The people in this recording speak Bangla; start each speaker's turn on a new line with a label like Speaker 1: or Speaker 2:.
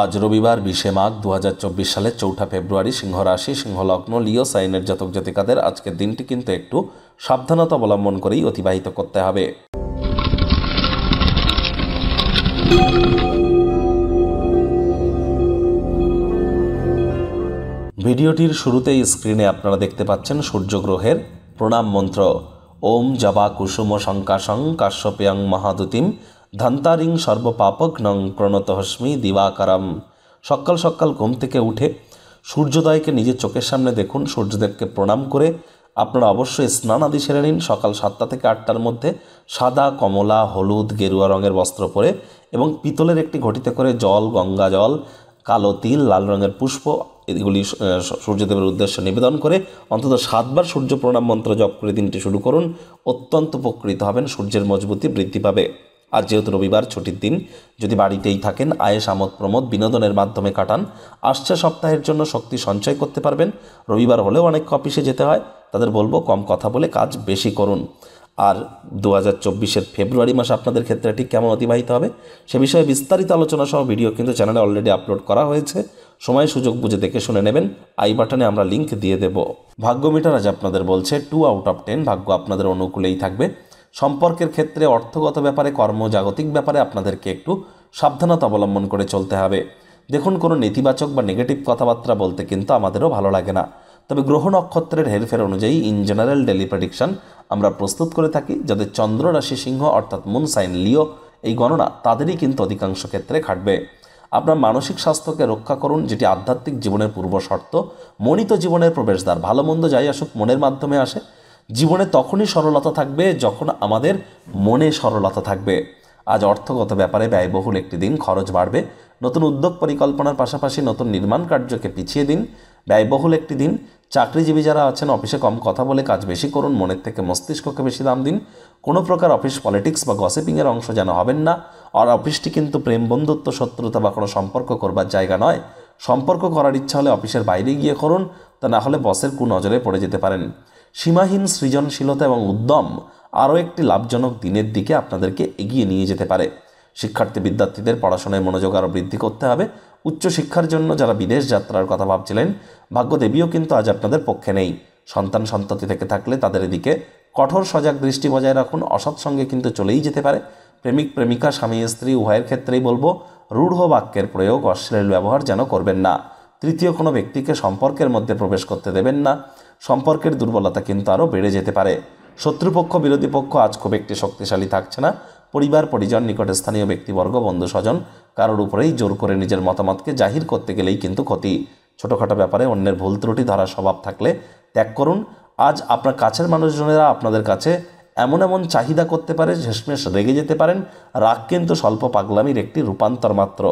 Speaker 1: আজ রবিবার বিশে মাঘ দু সালের চৌঠা ফেব্রুয়ারি সিংহ রাশি সিংহলগ্ন লিও সাইনের জাতক জাতিকাদের আজকের দিনটি কিন্তু একটু সাবধানতা অবলম্বন করেই অতিবাহিত করতে হবে ভিডিওটির শুরুতেই স্ক্রিনে আপনারা দেখতে পাচ্ছেন সূর্যগ্রহের প্রণাম মন্ত্র ওম জবা কুসুম শঙ্কাশং কাশ্যপেয়ং মহাদুতিম ধন্তারিং সর্বপাপক নং হস্মি দিবাকারম সকাল সকাল ঘুম থেকে উঠে সূর্যোদয়কে নিজের চোখের সামনে দেখুন সূর্যদেবকে প্রণাম করে আপনারা অবশ্যই স্নান আদি সেরে নিন সকাল সাতটা থেকে আটটার মধ্যে সাদা কমলা হলুদ গেরুয়া রঙের বস্ত্র পরে এবং পিতলের একটি ঘটিতে করে জল গঙ্গা জল কালো তিল লাল রঙের পুষ্প এগুলি সূর্যদেবের উদ্দেশ্যে নিবেদন করে অন্তত সাতবার সূর্য প্রণাম মন্ত্র জপ করে দিনটি শুরু করুন অত্যন্ত উপকৃত হবেন সূর্যের মজবুতি বৃদ্ধি পাবে আর যেহেতু রবিবার ছুটির দিন যদি বাড়িতেই থাকেন আয়েস আমোদ প্রমোদ বিনোদনের মাধ্যমে কাটান আসছে সপ্তাহের জন্য শক্তি সঞ্চয় করতে পারবেন রবিবার হলেও অনেক অফিসে যেতে হয় তাদের বলবো কম কথা বলে কাজ বেশি করুন আর দু হাজার চব্বিশের ফেব্রুয়ারি মাস আপনাদের ক্ষেত্রে ঠিক কেমন অতিবাহিত হবে সে বিষয়ে বিস্তারিত আলোচনা সহ ভিডিও কিন্তু চ্যানেলে অলরেডি আপলোড করা হয়েছে সময় সুযোগ বুঝে দেখে শুনে নেবেন আই বাটনে আমরা লিঙ্ক দিয়ে দেব ভাগ্য মিটার আজ আপনাদের বলছে টু আউট অফ টেন ভাগ্য আপনাদের অনুকূলেই থাকবে সম্পর্কের ক্ষেত্রে অর্থগত ব্যাপারে কর্মজাগতিক ব্যাপারে আপনাদেরকে একটু সাবধানতা অবলম্বন করে চলতে হবে দেখুন কোনো নেতিবাচক বা নেগেটিভ কথাবার্তা বলতে কিন্তু আমাদেরও ভালো লাগে না তবে গ্রহ নক্ষত্রের হেরফের অনুযায়ী ইন জেনারেল ডেলি প্রেডিকশন আমরা প্রস্তুত করে থাকি যাদের চন্দ্র রাশি সিংহ অর্থাৎ মুন সাইন লিও এই গণনা তাদেরই কিন্তু অধিকাংশ ক্ষেত্রে খাটবে আপনার মানসিক স্বাস্থ্যকে রক্ষা করুন যেটি আধ্যাত্মিক জীবনের পূর্ব শর্ত মনিত জীবনের প্রবেশদ্বার ভালো মন্দ যাই আসুক মনের মাধ্যমে আসে জীবনে তখনই সরলতা থাকবে যখন আমাদের মনে সরলতা থাকবে আজ অর্থগত ব্যাপারে ব্যয়বহুল একটি দিন খরচ বাড়বে নতুন উদ্যোগ পরিকল্পনার পাশাপাশি নতুন নির্মাণ কার্যকে পিছিয়ে দিন ব্যয়বহুল একটি দিন চাকরিজীবী যারা আছেন অফিসে কম কথা বলে কাজ বেশি করুন মনের থেকে মস্তিষ্ককে বেশি দাম দিন কোনো প্রকার অফিস পলিটিক্স বা গসিপিংয়ের অংশ যেন হবেন না আর অফিসটি কিন্তু প্রেম বন্ধুত্ব শত্রুতা বা কোনো সম্পর্ক করবার জায়গা নয় সম্পর্ক করার ইচ্ছা হলে অফিসের বাইরে গিয়ে করুন তা না হলে বসের নজরে পড়ে যেতে পারেন সীমাহীন সৃজনশীলতা এবং উদ্যম আরও একটি লাভজনক দিনের দিকে আপনাদেরকে এগিয়ে নিয়ে যেতে পারে শিক্ষার্থী বিদ্যার্থীদের পড়াশোনায় মনোযোগ আরও বৃদ্ধি করতে হবে উচ্চশিক্ষার জন্য যারা বিদেশ যাত্রার কথা ভাবছিলেন ভাগ্যদেবীও কিন্তু আজ আপনাদের পক্ষে নেই সন্তান সন্ততি থেকে থাকলে তাদের এদিকে কঠোর সজাগ দৃষ্টি বজায় রাখুন অসৎ সঙ্গে কিন্তু চলেই যেতে পারে প্রেমিক প্রেমিকা স্বামী স্ত্রী উভয়ের ক্ষেত্রেই বলবো রূঢ় বাক্যের প্রয়োগ অশ্লীল ব্যবহার যেন করবেন না তৃতীয় কোনো ব্যক্তিকে সম্পর্কের মধ্যে প্রবেশ করতে দেবেন না সম্পর্কের দুর্বলতা কিন্তু আরও বেড়ে যেতে পারে শত্রুপক্ষ বিরোধী পক্ষ আজ খুব একটি শক্তিশালী থাকছে না পরিবার পরিজন নিকটে স্থানীয় ব্যক্তিবর্গ বন্ধু স্বজন কারোর উপরেই জোর করে নিজের মতামতকে জাহির করতে গেলেই কিন্তু ক্ষতি ছোটোখাটো ব্যাপারে অন্যের ভুল ত্রুটি ধরার স্বভাব থাকলে ত্যাগ করুন আজ আপনার কাছের মানুষজনেরা আপনাদের কাছে এমন এমন চাহিদা করতে পারে শেষমেশ রেগে যেতে পারেন রাগ কিন্তু স্বল্প পাগলামির একটি রূপান্তর মাত্র